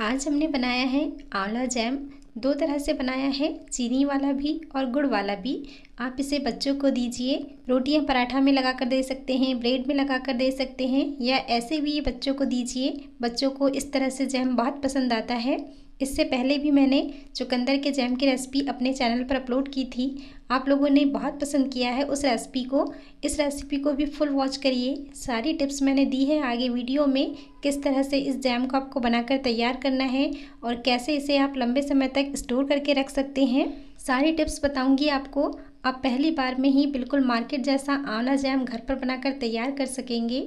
आज हमने बनाया है आंवला जैम दो तरह से बनाया है चीनी वाला भी और गुड़ वाला भी आप इसे बच्चों को दीजिए रोटियां पराठा में लगा कर दे सकते हैं ब्रेड में लगा कर दे सकते हैं या ऐसे भी ये बच्चों को दीजिए बच्चों को इस तरह से जैम बहुत पसंद आता है इससे पहले भी मैंने चुकंदर के जैम की रेसिपी अपने चैनल पर अपलोड की थी आप लोगों ने बहुत पसंद किया है उस रेसिपी को इस रेसिपी को भी फुल वॉच करिए सारी टिप्स मैंने दी है आगे वीडियो में किस तरह से इस जैम को आपको बनाकर तैयार करना है और कैसे इसे आप लंबे समय तक स्टोर करके रख सकते हैं सारी टिप्स बताऊँगी आपको आप पहली बार में ही बिल्कुल मार्केट जैसा आंवला जैम घर पर बनाकर तैयार कर सकेंगे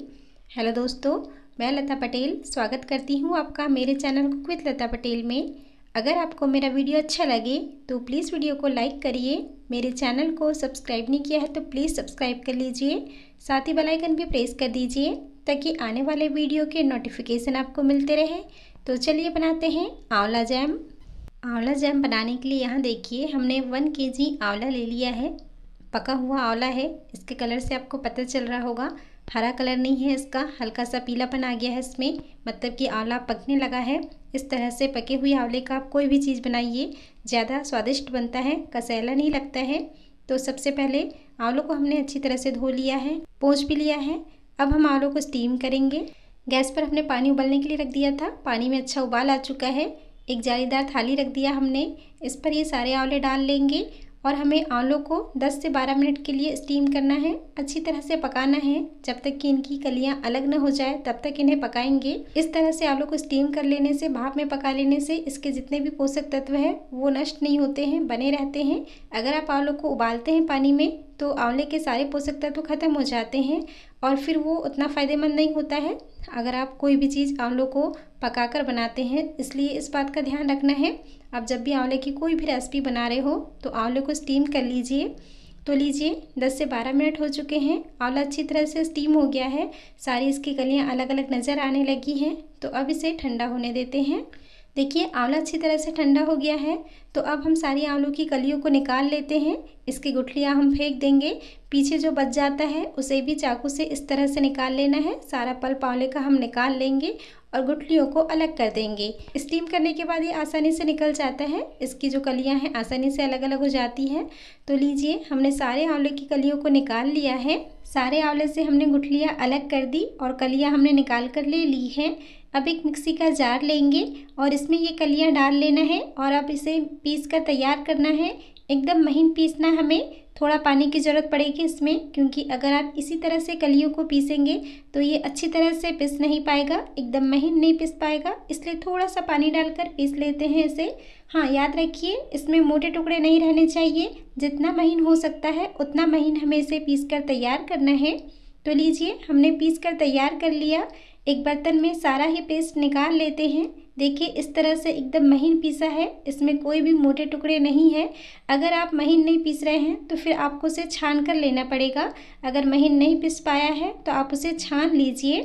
हेलो दोस्तों मैं लता पटेल स्वागत करती हूँ आपका मेरे channel cook with Lata Patel में अगर आपको मेरा वीडियो अच्छा लगे तो प्लीज़ वीडियो को लाइक करिए मेरे चैनल को सब्सक्राइब नहीं किया है तो प्लीज़ सब्सक्राइब कर लीजिए साथ ही बेलाइकन भी प्रेस कर दीजिए ताकि आने वाले वीडियो के नोटिफिकेशन आपको मिलते रहे तो चलिए बनाते हैं आंवला जैम आंवला जैम बनाने के लिए यहाँ देखिए हमने वन के जी आंवला ले लिया है पका हुआ आंवला है इसके कलर से आपको पता चल रहा होगा हरा कलर नहीं है इसका हल्का सा पीलापन आ गया है इसमें मतलब कि आंवला पकने लगा है इस तरह से पके हुए आंवले का आप कोई भी चीज़ बनाइए ज़्यादा स्वादिष्ट बनता है कसैला नहीं लगता है तो सबसे पहले आंवलों को हमने अच्छी तरह से धो लिया है पोंछ भी लिया है अब हम आंवलों को स्टीम करेंगे गैस पर हमने पानी उबलने के लिए रख दिया था पानी में अच्छा उबाल आ चुका है एक जालीदार थाली रख दिया हमने इस पर ये सारे आंवले डाल लेंगे और हमें आलू को 10 से 12 मिनट के लिए स्टीम करना है अच्छी तरह से पकाना है जब तक कि इनकी कलियां अलग न हो जाए तब तक इन्हें पकाएंगे इस तरह से आलू को स्टीम कर लेने से भाप में पका लेने से इसके जितने भी पोषक तत्व हैं वो नष्ट नहीं होते हैं बने रहते हैं अगर आप आलू को उबालते हैं पानी में तो आंवले के सारे पोषक तत्व खत्म हो जाते हैं और फिर वो उतना फ़ायदेमंद नहीं होता है अगर आप कोई भी चीज़ आंवलों को पकाकर बनाते हैं इसलिए इस बात का ध्यान रखना है आप जब भी आंवले की कोई भी रेसिपी बना रहे हो तो आंवले को स्टीम कर लीजिए तो लीजिए 10 से 12 मिनट हो चुके हैं आंवला अच्छी तरह से स्टीम हो गया है सारी इसकी कलियाँ अलग अलग नज़र आने लगी हैं तो अब इसे ठंडा होने देते हैं देखिए आंवला अच्छी तरह से ठंडा हो गया है तो अब हम सारी आंवलों की कलियों को निकाल लेते हैं इसकी गुठलियाँ हम फेंक देंगे पीछे जो बच जाता है उसे भी चाकू से इस तरह से निकाल लेना है सारा पल पावले का हम निकाल लेंगे और गुठलियों को अलग कर देंगे स्टीम करने के बाद ये आसानी से निकल जाता है इसकी जो कलियाँ हैं आसानी से अलग अलग हो जाती हैं तो लीजिए हमने सारे आंवले की कलियों को निकाल लिया है सारे आंवले से हमने गुठलियाँ अलग कर दी और कलियाँ हमने निकाल कर ले ली हैं अब एक मिक्सी का जार लेंगे और इसमें ये कलियाँ डाल लेना है और अब इसे पीस कर तैयार करना है एकदम महीन पीसना हमें थोड़ा पानी की ज़रूरत पड़ेगी इसमें क्योंकि अगर आप इसी तरह से कलियों को पीसेंगे तो ये अच्छी तरह से पिस नहीं पाएगा एकदम महीन नहीं पिस पाएगा इसलिए थोड़ा सा पानी डालकर पीस लेते हैं इसे हाँ याद रखिए इसमें मोटे टुकड़े नहीं रहने चाहिए जितना महीन हो सकता है उतना महीन हमें इसे पीस कर तैयार करना है तो लीजिए हमने पीस कर तैयार कर लिया एक बर्तन में सारा ही पेस्ट निकाल लेते हैं देखिए इस तरह से एकदम महीन पीसा है इसमें कोई भी मोटे टुकड़े नहीं है अगर आप महीन नहीं पीस रहे हैं तो फिर आपको उसे छान कर लेना पड़ेगा अगर महीन नहीं पीस पाया है तो आप उसे छान लीजिए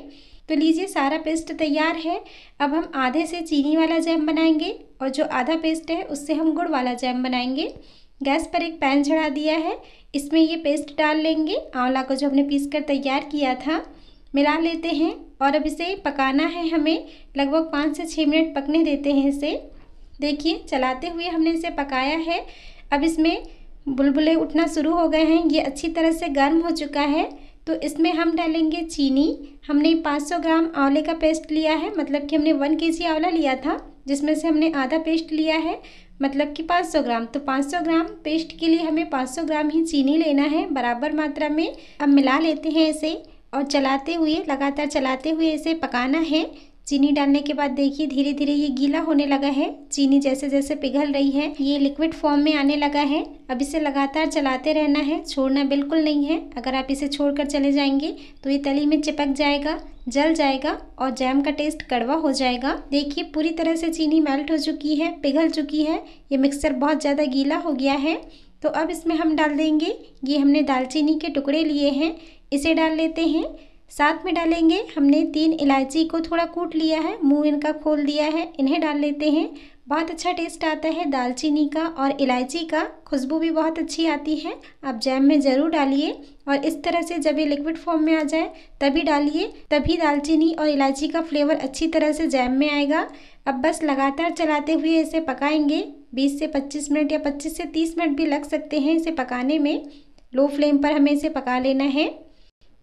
तो लीजिए सारा पेस्ट तैयार है अब हम आधे से चीनी वाला जैम बनाएंगे और जो आधा पेस्ट है उससे हम गुड़ वाला जैम बनाएंगे गैस पर एक पैन चढ़ा दिया है इसमें ये पेस्ट डाल लेंगे आंवला को जो हमने पीस कर तैयार किया था मिला लेते हैं और अब इसे पकाना है हमें लगभग पाँच से छः मिनट पकने देते हैं इसे देखिए चलाते हुए हमने इसे पकाया है अब इसमें बुलबुले उठना शुरू हो गए हैं ये अच्छी तरह से गर्म हो चुका है तो इसमें हम डालेंगे चीनी हमने 500 ग्राम आंवले का पेस्ट लिया है मतलब कि हमने वन के जी आंवला लिया था जिसमें से हमने आधा पेस्ट लिया है मतलब कि 500 ग्राम तो 500 ग्राम पेस्ट के लिए हमें 500 ग्राम ही चीनी लेना है बराबर मात्रा में अब मिला लेते हैं इसे और चलाते हुए लगातार चलाते हुए इसे पकाना है चीनी डालने के बाद देखिए धीरे धीरे ये गीला होने लगा है चीनी जैसे जैसे पिघल रही है ये लिक्विड फॉर्म में आने लगा है अब इसे लगातार चलाते रहना है छोड़ना बिल्कुल नहीं है अगर आप इसे छोड़कर चले जाएंगे तो ये तली में चिपक जाएगा जल जाएगा और जैम का टेस्ट कड़वा हो जाएगा देखिए पूरी तरह से चीनी मेल्ट हो चुकी है पिघल चुकी है ये मिक्सर बहुत ज़्यादा गीला हो गया है तो अब इसमें हम डाल देंगे ये हमने दालचीनी के टुकड़े लिए हैं इसे डाल लेते हैं साथ में डालेंगे हमने तीन इलायची को थोड़ा कूट लिया है मुंह इनका खोल दिया है इन्हें डाल लेते हैं बहुत अच्छा टेस्ट आता है दालचीनी का और इलायची का खुशबू भी बहुत अच्छी आती है आप जैम में ज़रूर डालिए और इस तरह से जब ये लिक्विड फॉर्म में आ जाए तभी डालिए तभी दालचीनी और इलायची का फ्लेवर अच्छी तरह से जैम में आएगा अब बस लगातार चलाते हुए इसे पकाएंगे बीस से पच्चीस मिनट या पच्चीस से तीस मिनट भी लग सकते हैं इसे पकाने में लो फ्लेम पर हमें इसे पका लेना है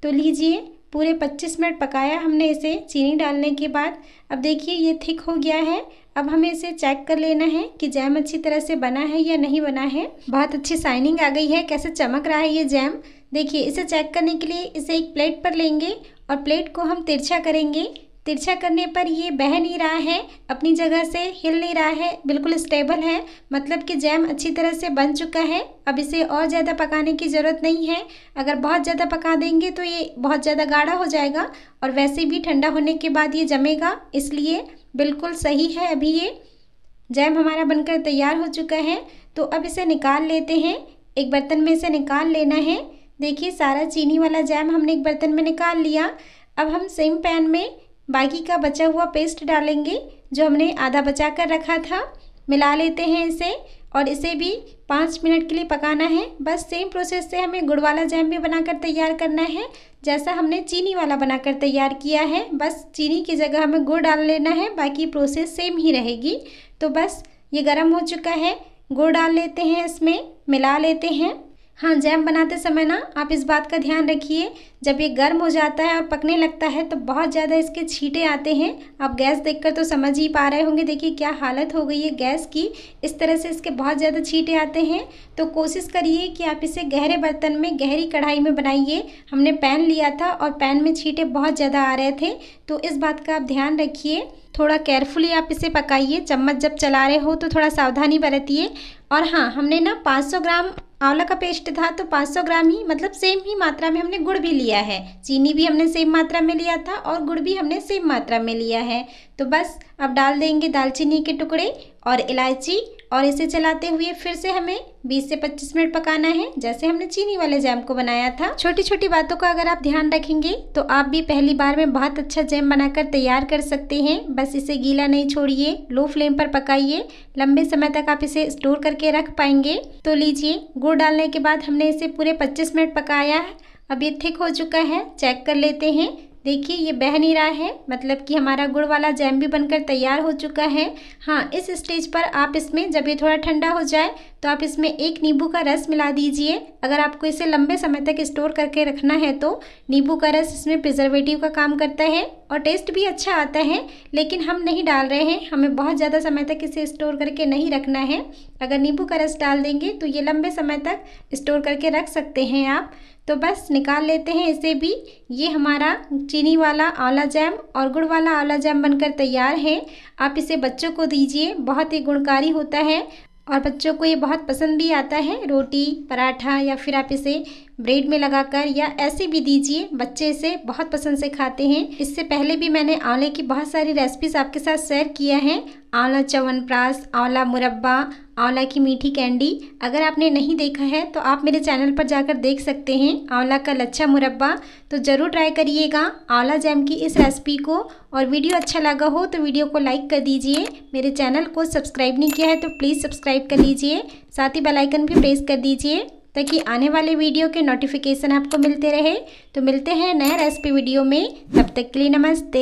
तो लीजिए पूरे 25 मिनट पकाया हमने इसे चीनी डालने के बाद अब देखिए ये थिक हो गया है अब हमें इसे चेक कर लेना है कि जैम अच्छी तरह से बना है या नहीं बना है बहुत अच्छी साइनिंग आ गई है कैसे चमक रहा है ये जैम देखिए इसे चेक करने के लिए इसे एक प्लेट पर लेंगे और प्लेट को हम तिरछा करेंगे तिरछा करने पर ये बह नहीं रहा है अपनी जगह से हिल नहीं रहा है बिल्कुल स्टेबल है मतलब कि जैम अच्छी तरह से बन चुका है अब इसे और ज़्यादा पकाने की ज़रूरत नहीं है अगर बहुत ज़्यादा पका देंगे तो ये बहुत ज़्यादा गाढ़ा हो जाएगा और वैसे भी ठंडा होने के बाद ये जमेगा इसलिए बिल्कुल सही है अभी ये जैम हमारा बनकर तैयार हो चुका है तो अब इसे निकाल लेते हैं एक बर्तन में इसे निकाल लेना है देखिए सारा चीनी वाला जैम हमने एक बर्तन में निकाल लिया अब हम सेम पैन में बाकी का बचा हुआ पेस्ट डालेंगे जो हमने आधा बचा कर रखा था मिला लेते हैं इसे और इसे भी पाँच मिनट के लिए पकाना है बस सेम प्रोसेस से हमें गुड़ वाला जैम भी बनाकर तैयार करना है जैसा हमने चीनी वाला बनाकर तैयार किया है बस चीनी की जगह हमें गुड़ डाल लेना है बाकी प्रोसेस सेम ही रहेगी तो बस ये गर्म हो चुका है गुड़ डाल लेते हैं इसमें मिला लेते हैं हाँ जैम बनाते समय ना आप इस बात का ध्यान रखिए जब ये गर्म हो जाता है और पकने लगता है तो बहुत ज़्यादा इसके छींटे आते हैं आप गैस देखकर तो समझ ही पा रहे होंगे देखिए क्या हालत हो गई है गैस की इस तरह से इसके बहुत ज़्यादा छींटे आते हैं तो कोशिश करिए कि आप इसे गहरे बर्तन में गहरी कढ़ाई में बनाइए हमने पैन लिया था और पैन में छीटे बहुत ज़्यादा आ रहे थे तो इस बात का आप ध्यान रखिए थोड़ा केयरफुली आप इसे पकाइए चम्मच जब चला रहे हो तो थोड़ा सावधानी बरतिए और हाँ हमने ना 500 ग्राम आंवला का पेस्ट था तो 500 ग्राम ही मतलब सेम ही मात्रा में हमने गुड़ भी लिया है चीनी भी हमने सेम मात्रा में लिया था और गुड़ भी हमने सेम मात्रा में लिया है तो बस अब डाल देंगे दालचीनी के टुकड़े और इलायची और इसे चलाते हुए फिर से हमें 20 से 25 मिनट पकाना है जैसे हमने चीनी वाले जैम को बनाया था छोटी छोटी बातों का अगर आप ध्यान रखेंगे तो आप भी पहली बार में बहुत अच्छा जैम बनाकर तैयार कर सकते हैं बस इसे गीला नहीं छोड़िए लो फ्लेम पर पकाइए लंबे समय तक आप इसे स्टोर करके रख पाएंगे तो लीजिए गुड़ डालने के बाद हमने इसे पूरे पच्चीस मिनट पकाया है अब ये थिक हो चुका है चेक कर लेते हैं देखिए ये बह नहीं रहा है मतलब कि हमारा गुड़ वाला जैम भी बनकर तैयार हो चुका है हाँ इस स्टेज पर आप इसमें जब ये थोड़ा ठंडा हो जाए तो आप इसमें एक नींबू का रस मिला दीजिए अगर आपको इसे लंबे समय तक स्टोर करके रखना है तो नींबू का रस इसमें प्रिजर्वेटिव का काम करता है और टेस्ट भी अच्छा आता है लेकिन हम नहीं डाल रहे हैं हमें बहुत ज़्यादा समय तक इसे स्टोर करके नहीं रखना है अगर नींबू का रस डाल देंगे तो ये लंबे समय तक स्टोर करके रख सकते हैं आप तो बस निकाल लेते हैं इसे भी ये हमारा चीनी वाला आंवला जैम और गुड़ वाला आंवला जैम बनकर तैयार है आप इसे बच्चों को दीजिए बहुत ही गुणकारी होता है और बच्चों को ये बहुत पसंद भी आता है रोटी पराठा या फिर आप इसे ब्रेड में लगाकर या ऐसे भी दीजिए बच्चे इसे बहुत पसंद से खाते हैं इससे पहले भी मैंने आंवले की बहुत सारी रेसिपीज आपके साथ शेयर किया है आंवला प्रास आंवला मुरब्बा आंवला की मीठी कैंडी अगर आपने नहीं देखा है तो आप मेरे चैनल पर जाकर देख सकते हैं आंवला का लच्छा मुरब्बा तो ज़रूर ट्राई करिएगा आंवला जैम की इस रेसिपी को और वीडियो अच्छा लगा हो तो वीडियो को लाइक कर दीजिए मेरे चैनल को सब्सक्राइब नहीं किया है तो प्लीज़ सब्सक्राइब कर लीजिए साथ ही बेलाइकन भी प्रेस कर दीजिए ताकि आने वाले वीडियो के नोटिफिकेशन आपको मिलते रहे तो मिलते हैं नए रेसिपी वीडियो में तब तक के लिए नमस्ते